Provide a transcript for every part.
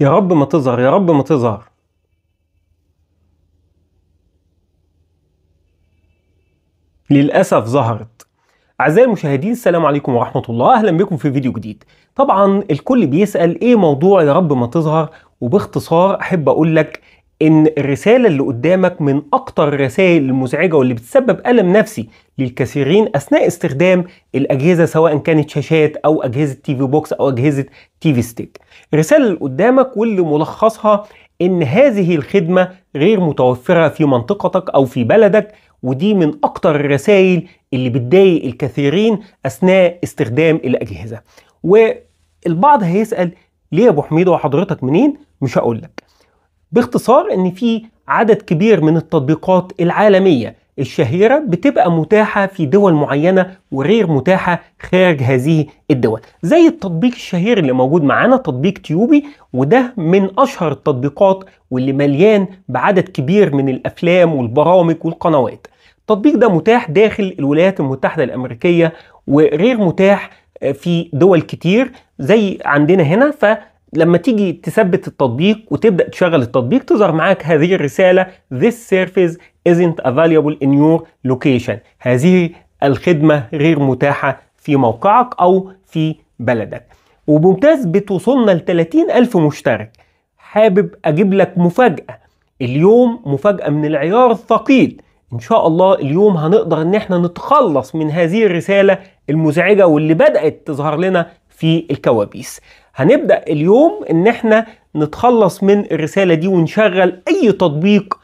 يا رب ما تظهر يا رب ما تظهر للأسف ظهرت أعزائي المشاهدين السلام عليكم ورحمة الله أهلا بكم في فيديو جديد طبعا الكل بيسأل إيه موضوع يا رب ما تظهر وباختصار أحب أقول لك ان الرساله اللي قدامك من اكتر الرسائل المزعجه واللي بتسبب الم نفسي للكثيرين اثناء استخدام الاجهزه سواء كانت شاشات او اجهزه تي في بوكس او اجهزه تي في ستيك الرساله اللي قدامك واللي ملخصها ان هذه الخدمه غير متوفره في منطقتك او في بلدك ودي من اكتر الرسائل اللي بتضايق الكثيرين اثناء استخدام الاجهزه والبعض هيسال ليه يا ابو حميد وحضرتك منين مش هقول لك باختصار ان في عدد كبير من التطبيقات العالميه الشهيره بتبقى متاحه في دول معينه وغير متاحه خارج هذه الدول زي التطبيق الشهير اللي موجود معانا تطبيق تيوبي وده من اشهر التطبيقات واللي مليان بعدد كبير من الافلام والبرامج والقنوات التطبيق ده متاح داخل الولايات المتحده الامريكيه وغير متاح في دول كتير زي عندنا هنا ف لما تيجي تثبت التطبيق وتبدا تشغل التطبيق تظهر معاك هذه الرساله this service isn't available in your location هذه الخدمه غير متاحه في موقعك او في بلدك وبممتاز بتوصلنا ل 30000 مشترك حابب اجيب لك مفاجاه اليوم مفاجاه من العيار الثقيل ان شاء الله اليوم هنقدر ان احنا نتخلص من هذه الرساله المزعجه واللي بدات تظهر لنا في الكوابيس هنبدأ اليوم ان احنا نتخلص من الرسالة دي ونشغل اي تطبيق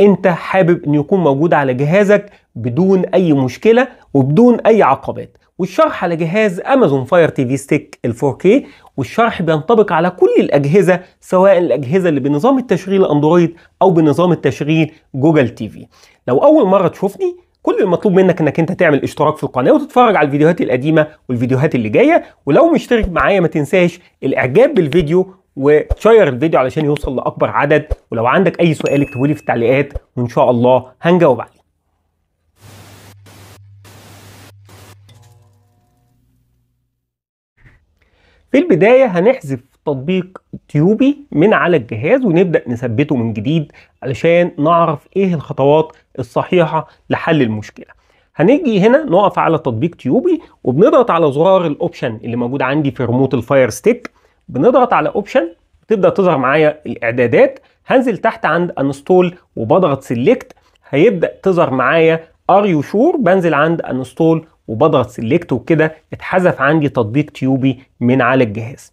انت حابب ان يكون موجود على جهازك بدون اي مشكلة وبدون اي عقبات والشرح على جهاز امازون فاير تي في ستيك ال 4K والشرح بينطبق على كل الاجهزه سواء الاجهزه اللي بنظام التشغيل اندرويد او بنظام التشغيل جوجل تي في لو اول مره تشوفني كل المطلوب منك انك انت تعمل اشتراك في القناه وتتفرج على الفيديوهات القديمه والفيديوهات اللي جايه ولو مشترك معايا ما تنساش الاعجاب بالفيديو وتشير الفيديو علشان يوصل لاكبر عدد ولو عندك اي سؤال اكتبه لي في التعليقات وان شاء الله هنجاوب عليه في البداية هنحذف تطبيق تيوبي من على الجهاز ونبدأ نثبته من جديد علشان نعرف ايه الخطوات الصحيحة لحل المشكلة هنيجي هنا نقف على تطبيق تيوبي وبنضغط على زرار الاوبشن اللي موجود عندي في ريموت الفاير ستيك بنضغط على اوبشن تبدأ تظهر معايا الاعدادات هنزل تحت عند انستول وبضغط سيلكت هيبدأ تظهر معايا ار يو شور بنزل عند انستول وبضغط سيلكت وكده اتحذف عندي تطبيق تيوبي من على الجهاز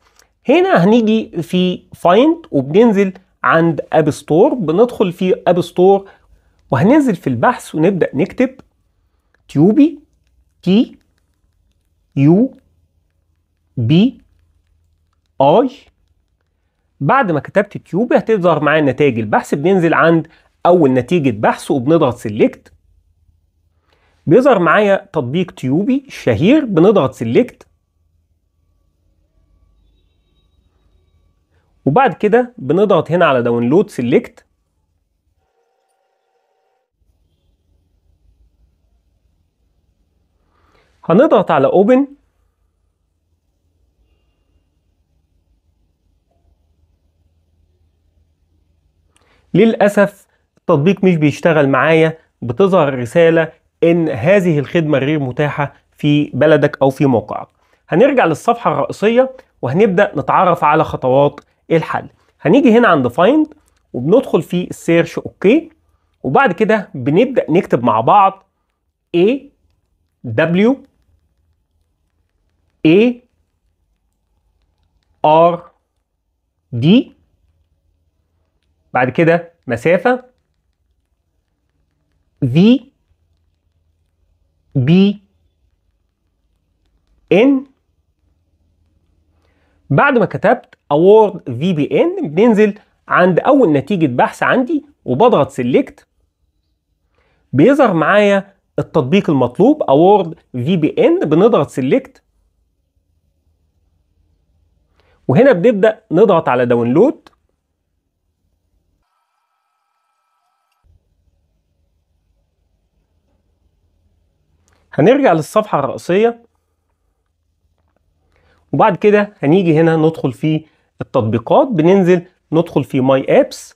هنا هنيجي في فايند وبننزل عند اب ستور بندخل في اب ستور وهننزل في البحث ونبدا نكتب تيوبي تي يو بي اي بعد ما كتبت تيوبي هتظهر معايا نتائج البحث بننزل عند اول نتيجه بحث وبنضغط سيلكت بيظهر معايا تطبيق تيوبي الشهير بنضغط سيلكت وبعد كده بنضغط هنا على داونلود سيلكت هنضغط على اوبن للاسف التطبيق مش بيشتغل معايا بتظهر رساله ان هذه الخدمه غير متاحه في بلدك او في موقعك هنرجع للصفحه الرئيسيه وهنبدا نتعرف على خطوات ايه الحل هنيجي هنا عند فايند وبندخل في السيرش اوكي وبعد كده بنبدا نكتب مع بعض A W A R D بعد كده مسافه V B N بعد ما كتبت اوورد في بي ان بننزل عند اول نتيجه بحث عندي وبضغط سيلكت بيظهر معايا التطبيق المطلوب اوورد في بي ان بنضغط سيلكت وهنا بنبدا نضغط على داونلود هنرجع للصفحه الرئيسيه وبعد كده هنيجي هنا ندخل في التطبيقات بننزل ندخل في ماي ابس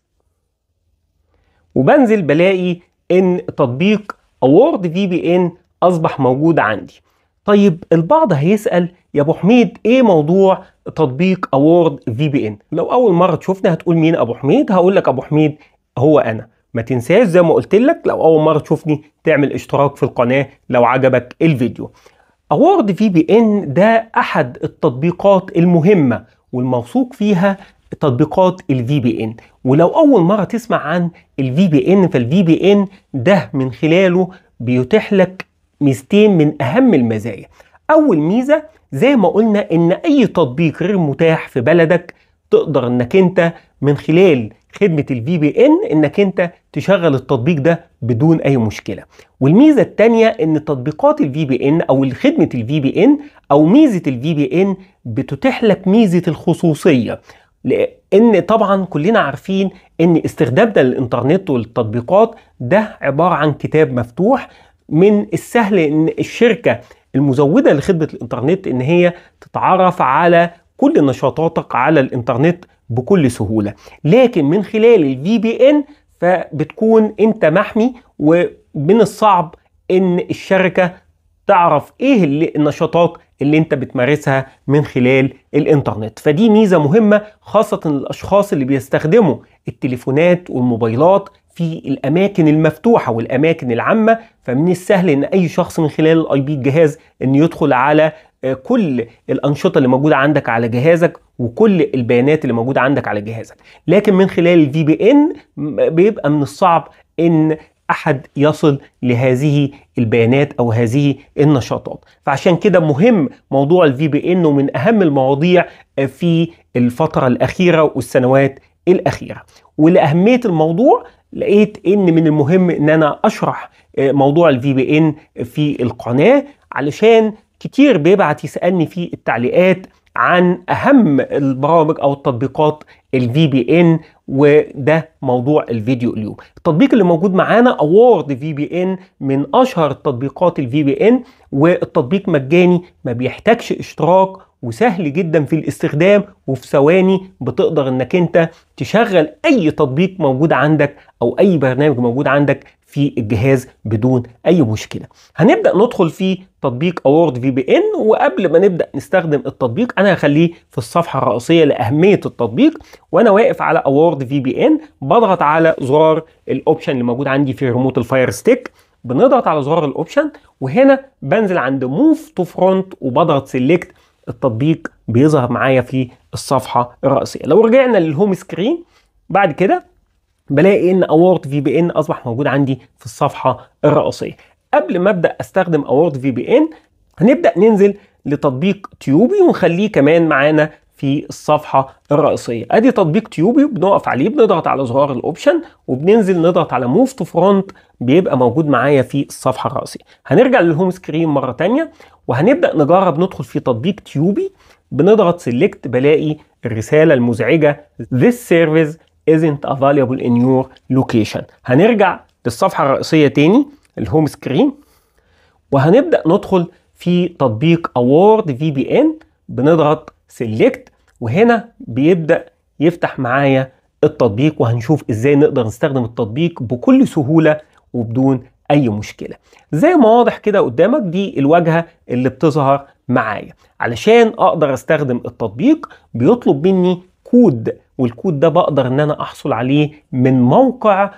وبنزل بلاقي ان تطبيق اوورد في بي ان اصبح موجود عندي طيب البعض هيسال يا ابو حميد ايه موضوع تطبيق اوورد في بي ان لو اول مره تشوفني هتقول مين ابو حميد هقول لك ابو حميد هو انا ما تنساش زي ما قلت لك لو اول مره تشوفني تعمل اشتراك في القناه لو عجبك الفيديو اوورد في بي ان ده احد التطبيقات المهمه والموثوق فيها تطبيقات الفي بي ان ولو اول مره تسمع عن الفي بي ان فالفي بي ان ده من خلاله بيتيح لك ميزتين من اهم المزايا اول ميزه زي ما قلنا ان اي تطبيق غير متاح في بلدك تقدر انك انت من خلال خدمه الفي بي ان انك انت تشغل التطبيق ده بدون اي مشكله والميزه الثانيه ان تطبيقات الفي بي ان او خدمه الفي بي ان او ميزه الفي بي ان بتتيح لك ميزه الخصوصيه لان طبعا كلنا عارفين ان استخدامنا للانترنت والتطبيقات ده عباره عن كتاب مفتوح من السهل ان الشركه المزوده لخدمه الانترنت ان هي تتعرف على كل نشاطاتك على الانترنت بكل سهوله لكن من خلال الفي بي ان فبتكون انت محمي ومن الصعب ان الشركه تعرف ايه النشاطات اللي انت بتمارسها من خلال الانترنت فدي ميزه مهمه خاصه الاشخاص اللي بيستخدموا التليفونات والموبايلات في الاماكن المفتوحه والاماكن العامه فمن السهل ان اي شخص من خلال الاي بي الجهاز ان يدخل على آه، كل الانشطه اللي موجوده عندك على جهازك وكل البيانات اللي موجوده عندك على جهازك لكن من خلال الفي بي ان بيبقى من الصعب ان احد يصل لهذه البيانات او هذه النشاطات فعشان كده مهم موضوع الفي بي ان ومن اهم المواضيع في الفتره الاخيره والسنوات الاخيره ولاهميه الموضوع لقيت ان من المهم ان انا اشرح آه، موضوع الفي بي ان في القناه علشان كتير بيبعت يسالني في التعليقات عن اهم البرامج او التطبيقات الفي بي ان وده موضوع الفيديو اليوم التطبيق اللي موجود معانا اوورد في بي ان من اشهر التطبيقات الفي بي ان والتطبيق مجاني ما بيحتاجش اشتراك وسهل جدا في الاستخدام وفي ثواني بتقدر انك انت تشغل اي تطبيق موجود عندك او اي برنامج موجود عندك في الجهاز بدون اي مشكله هنبدا ندخل في تطبيق اوورد في بي ان وقبل ما نبدا نستخدم التطبيق انا هخليه في الصفحه الرئيسيه لاهميه التطبيق وانا واقف على اوورد في بي ان بضغط على زرار الاوبشن اللي موجود عندي في ريموت الفاير ستيك بنضغط على زرار الاوبشن وهنا بنزل عند موف تو فرونت وبضغط سيلكت التطبيق بيظهر معايا في الصفحه الرئيسيه لو رجعنا للهوم سكرين بعد كده بلاقي ان اوورد في بي ان اصبح موجود عندي في الصفحه الرئيسيه قبل ما ابدا استخدم اوورد في بي ان هنبدا ننزل لتطبيق تيوبي ونخليه كمان معانا في الصفحة الرئيسية ادي تطبيق تيوبي بنقف عليه بنضغط على زرار الاوبشن وبننزل نضغط على موف تو فرونت بيبقى موجود معايا في الصفحة الرئيسية هنرجع للهوم سكرين مرة تانية وهنبدأ نجرب ندخل في تطبيق تيوبي بنضغط سيلكت بلاقي الرسالة المزعجة This service isn't available in your location هنرجع للصفحة الرئيسية تاني الهوم سكرين وهنبدأ ندخل في تطبيق award في بي ان بنضغط select وهنا بيبدأ يفتح معايا التطبيق وهنشوف ازاي نقدر نستخدم التطبيق بكل سهولة وبدون اي مشكلة زي ما واضح كده قدامك دي الواجهة اللي بتظهر معايا علشان اقدر استخدم التطبيق بيطلب مني كود والكود ده بقدر ان انا احصل عليه من موقع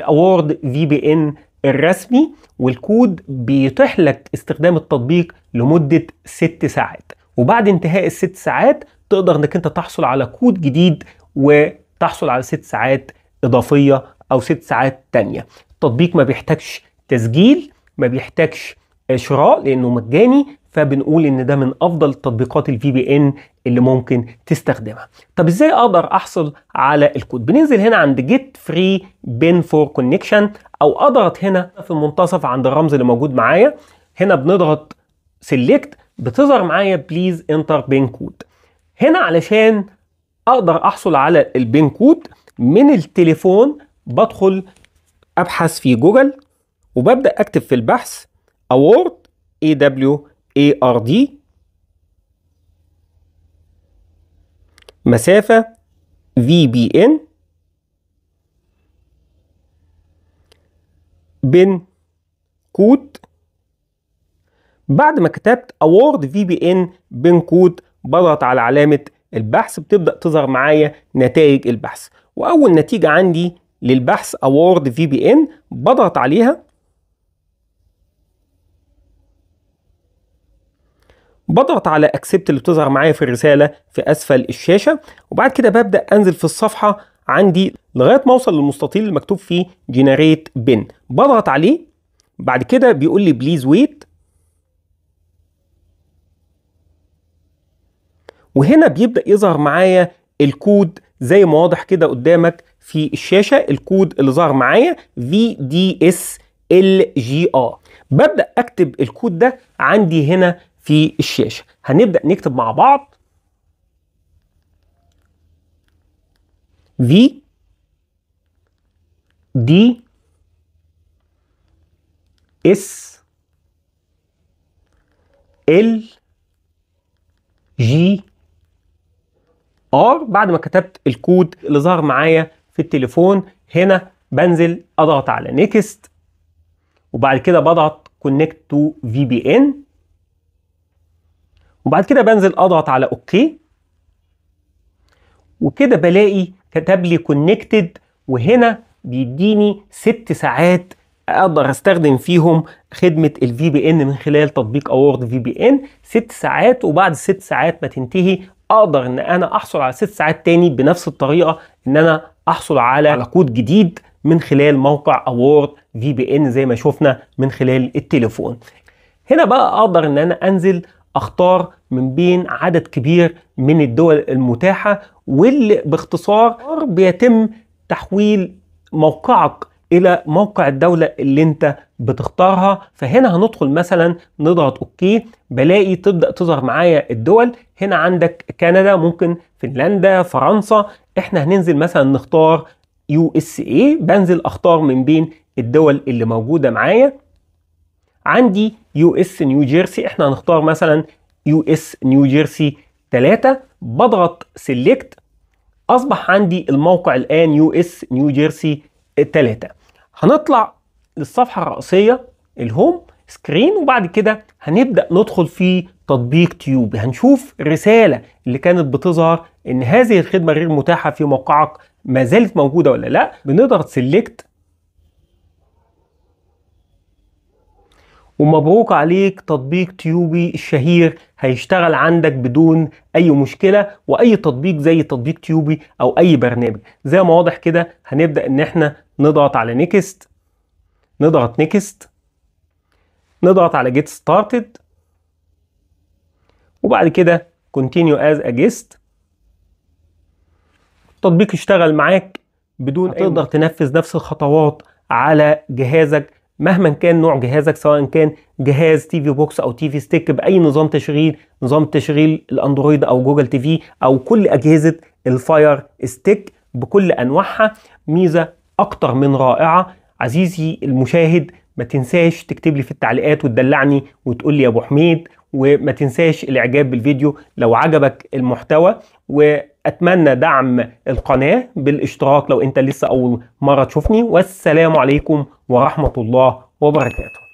اوورد في بي ان الرسمي والكود بيتيح لك استخدام التطبيق لمده ست ساعات وبعد انتهاء الست ساعات تقدر انك انت تحصل على كود جديد وتحصل على ست ساعات اضافيه او ست ساعات تانية التطبيق ما بيحتاجش تسجيل ما بيحتاجش شراء لانه مجاني فبنقول ان ده من افضل تطبيقات الفي بي ان اللي ممكن تستخدمها طب ازاي اقدر احصل على الكود بننزل هنا عند جيت فري بين فور كونكشن او اضغط هنا في المنتصف عند الرمز اللي موجود معايا هنا بنضغط سيلكت بتظهر معايا بليز انتر بين كود هنا علشان اقدر احصل على البين كود من التليفون بدخل ابحث في جوجل وببدا اكتب في البحث award اي دبليو ARD دي مسافة VBN بين كود بعد ما كتبت award VBN بين كود بضغط على علامة البحث بتبدأ تظهر معايا نتائج البحث وأول نتيجة عندي للبحث award VBN بضغط عليها بضغط على اكسبت اللي بتظهر معايا في الرساله في اسفل الشاشه وبعد كده ببدا انزل في الصفحه عندي لغايه ما اوصل للمستطيل اللي مكتوب فيه جنريت بن بضغط عليه بعد كده بيقول لي بليز ويت وهنا بيبدا يظهر معايا الكود زي ما واضح كده قدامك في الشاشه الكود اللي ظهر معايا في دي اس ال جي ار ببدا اكتب الكود ده عندي هنا في الشاشه هنبدا نكتب مع بعض V D S L G R بعد ما كتبت الكود اللي ظهر معايا في التليفون هنا بنزل اضغط على نيكست وبعد كده بضغط كونكت تو في بي ان وبعد كده بنزل اضغط على اوكي وكده بلاقي كتب لي كونكتد وهنا بيديني ست ساعات اقدر استخدم فيهم خدمه الفي بي ان من خلال تطبيق اوورد في بي ان ست ساعات وبعد ست ساعات ما تنتهي اقدر ان انا احصل على ست ساعات تاني بنفس الطريقه ان انا احصل على على كود جديد من خلال موقع اوورد في بي ان زي ما شفنا من خلال التليفون هنا بقى اقدر ان انا انزل اختار من بين عدد كبير من الدول المتاحه واللي باختصار بيتم تحويل موقعك الى موقع الدولة اللي انت بتختارها فهنا هندخل مثلا نضغط اوكي بلاقي تبدأ تظهر معايا الدول هنا عندك كندا ممكن فنلندا فرنسا احنا هننزل مثلا نختار يو اس اي بنزل اختار من بين الدول اللي موجودة معايا عندي يو اس نيو جيرسي احنا هنختار مثلا يو اس نيو جيرسي 3 بضغط سيلكت اصبح عندي الموقع الان يو اس نيو جيرسي 3 هنطلع للصفحه الرئيسيه الهوم سكرين وبعد كده هنبدا ندخل في تطبيق تيوب هنشوف الرساله اللي كانت بتظهر ان هذه الخدمه غير متاحه في موقعك ما زالت موجوده ولا لا بنضغط سيلكت ومبروك عليك تطبيق تيوبي الشهير هيشتغل عندك بدون اي مشكله واي تطبيق زي تطبيق تيوبي او اي برنامج زي ما واضح كده هنبدا ان احنا نضغط على نيكست نضغط نيكست نضغط على جيت ستارتد وبعد كده كونتينيو از اجيست التطبيق اشتغل معاك بدون هتقدر أي تنفذ نفس الخطوات على جهازك مهما كان نوع جهازك سواء كان جهاز تي في بوكس او تي في ستيك باي نظام تشغيل نظام تشغيل الاندرويد او جوجل تي في او كل اجهزه الفاير ستيك بكل انواعها ميزه اكتر من رائعه عزيزي المشاهد ما تنساش تكتب لي في التعليقات وتدلعني وتقول لي يا ابو حميد وما تنساش الاعجاب بالفيديو لو عجبك المحتوى و اتمنى دعم القناه بالاشتراك لو انت لسه اول مره تشوفني والسلام عليكم ورحمه الله وبركاته